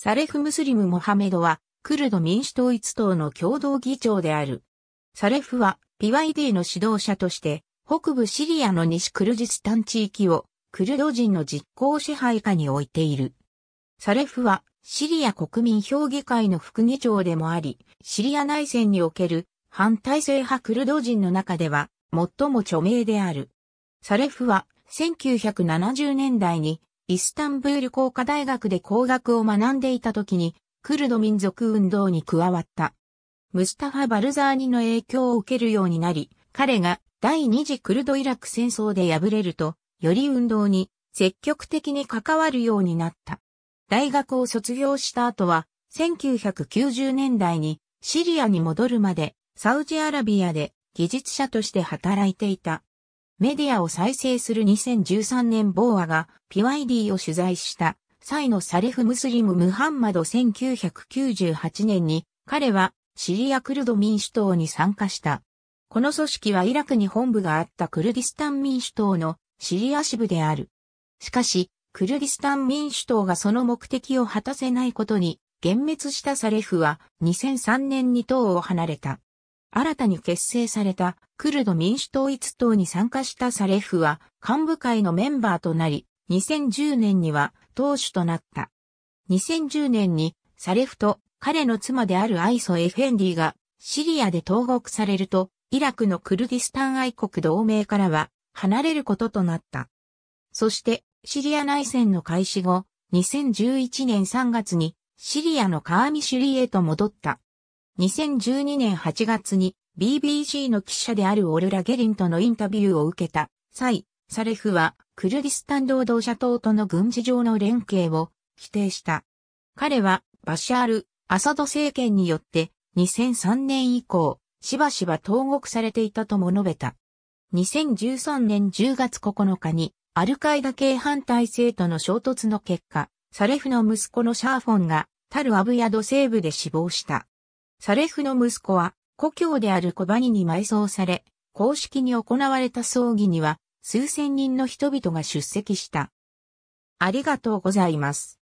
サレフ・ムスリム・モハメドは、クルド民主統一党の共同議長である。サレフは、PYD の指導者として、北部シリアの西クルジスタン地域を、クルド人の実効支配下に置いている。サレフは、シリア国民評議会の副議長でもあり、シリア内戦における反体制派クルド人の中では、最も著名である。サレフは、1970年代にイスタンブール工科大学で工学を学んでいた時に、クルド民族運動に加わった。ムスタファ・バルザーニの影響を受けるようになり、彼が第二次クルドイラク戦争で敗れると、より運動に積極的に関わるようになった。大学を卒業した後は、1990年代にシリアに戻るまでサウジアラビアで技術者として働いていた。メディアを再生する2013年ボーアが PYD を取材した際のサレフ・ムスリム・ムハンマド1998年に彼はシリア・クルド民主党に参加した。この組織はイラクに本部があったクルディスタン民主党のシリア支部である。しかし、クルディスタン民主党がその目的を果たせないことに、幻滅したサレフは2003年に党を離れた。新たに結成されたクルド民主統一党に参加したサレフは幹部会のメンバーとなり、2010年には党首となった。2010年にサレフと彼の妻であるアイソ・エフェンディがシリアで投獄されると、イラクのクルディスタン愛国同盟からは離れることとなった。そしてシリア内戦の開始後、2011年3月にシリアのカーミシュリへと戻った。2012年8月に BBC の記者であるオルラ・ゲリンとのインタビューを受けた際、サレフはクルディスタン労働者党との軍事上の連携を否定した。彼はバシャール・アサド政権によって2003年以降、しばしば投獄されていたとも述べた。2013年10月9日にアルカイダ系反対性との衝突の結果、サレフの息子のシャーフォンがタルアブヤド西部で死亡した。サレフの息子は、故郷であるコバニに埋葬され、公式に行われた葬儀には、数千人の人々が出席した。ありがとうございます。